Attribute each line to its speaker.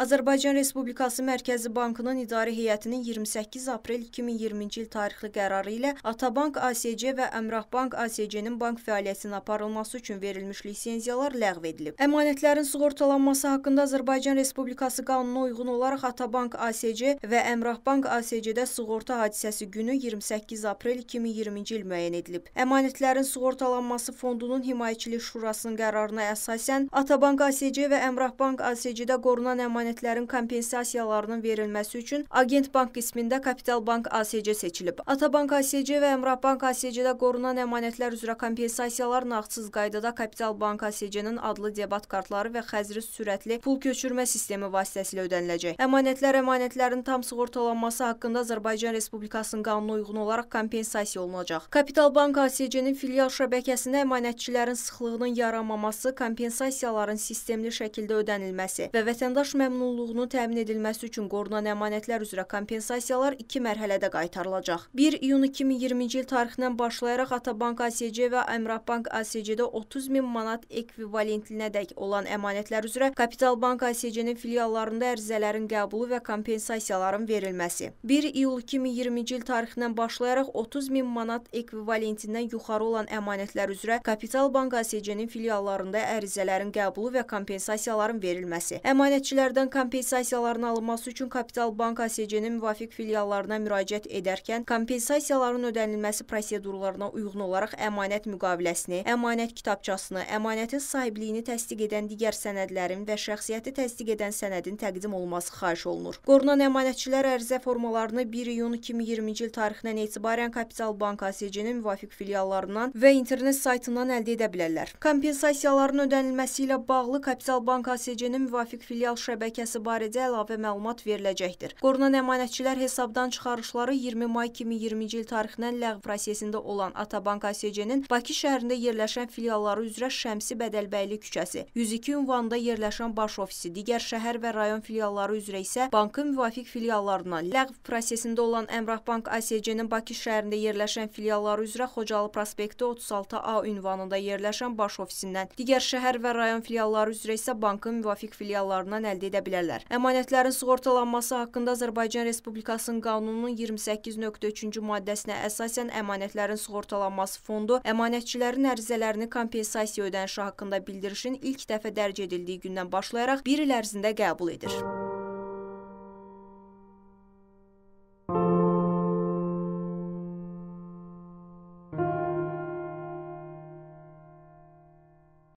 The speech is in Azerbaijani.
Speaker 1: Azərbaycan Respublikası Mərkəzi Bankının İdarə Heyətinin 28 aprel 2020-ci il tarixli qərarı ilə Atabank ASC və Əmrah Bank ASC-nin bank fəaliyyətinin aparılması üçün verilmiş lisenziyalar ləğv edilib. Əmanətlərin sığortalanması haqqında Azərbaycan Respublikası qanununa uyğun olaraq Atabank ASC və Əmrah Bank ASC-də sığorta hadisəsi günü 28 aprel 2020-ci il müəyyən edilib. Əmanətlərin sığortalanması fondunun himayəçilik şurasının qərarına əsasən Atabank ASC və Əmrah Bank ASC-də qorunan əmanətlərin abonentlərin kompensasiyalarının verilməsi üçün Agent Bank qismində Kapital Bank ASC seçilib. Atabank ASC və Əmrah Bank ASC-də qorunan əmanətlər üzrə kompensasiyalar nağdsız qaydada Kapital Bank ASC-nin adlı debat kartları və xəzri sürətli pul köçürmə sistemi vasitəsilə ödəniləcək. Əmanətlər əmanətlərin tam sığortalanması haqqında Azərbaycan Respublikasının qanuna uyğun olaraq kompensasiya olunacaq. Kapital Bank ASC-nin filial şəbəkəsində əmanətçilərin sıxlığının yaranmaması, kompensasiyaların sistemli şəkildə ödənilməsi və vətəndaş məmnuniyyəti məmnunluğunu təmin edilməsi üçün qorunan əmanətlər üzrə kompensasiyalar iki mərhələdə qaytarılacaq. 1 iyun 2020-ci il tarixindən başlayaraq Atabank ASC və Əmrah Bank ASC-də 30 min manat ekvivalentlinədək olan əmanətlər üzrə Kapital Bank ASC-nin filiallarında ərizələrin qəbulu və kompensasiyaların verilməsi. 1 iyul 2020-ci il tarixindən başlayaraq 30 min manat ekvivalentindən yuxarı olan əmanətlər üzrə Kapital Bank ASC-nin filiallarında ərizələrin qəbulu və kompensasiyaların verilməsi. Əmanətçilərdən Zərərlərin kompensasiyalarının alınması üçün Kapital Bank ASC-nin müvafiq filiallarına müraciət edərkən kompensasiyaların ödənilməsi prosedurlarına uyğun olaraq əmanət müqaviləsini, əmanət kitabçasını, əmanətin sahibliyini təsdiq edən digər sənədlərin və şəxsiyyəti təsdiq edən sənədin təqdim olunması xahiş olunur. Qorunan əmanətçilər ərizə formalarını 1 iyun 2020-ci il tarixindən etibarən Kapital Bank ASC-nin müvafiq filiallarından və internet saytından əldə edə bilərlər. Kompensasiyaların ödənilməsi ilə bağlı Kapital Bank ASC-nin müvafiq filial şəbəkəsi təhlükəsi barədə əlavə məlumat veriləcəkdir. Qorunan əmanətçilər hesabdan çıxarışları 20 may 2020-ci il tarixindən ləğv prosesində olan Atabank ASC-nin Bakı şəhərində yerləşən filialları üzrə Şəmsi Bədəlbəyli küçəsi, 102 ünvanında yerləşən baş ofisi, digər şəhər və rayon filialları üzrə isə bankın müvafiq filiallarına ləğv prosesində olan Əmrah Bank ASC-nin Bakı şəhərində yerləşən filialları üzrə Xocalı prospekti 36A ünvanında yerləşən baş ofisindən, digər şəhər və rayon filialları üzrə isə bankın müvafiq filiallarından əldə edə bilinəcək bilərlər. Əmanətlərin sığortalanması haqqında Azərbaycan Respublikasının qanununun 28.3-cü maddəsinə əsasən əmanətlərin sığortalanması fondu əmanətçilərin ərizələrini kompensasiya ödənişi haqqında bildirişin ilk dəfə dərc edildiyi gündən başlayaraq bir il ərzində qəbul edir.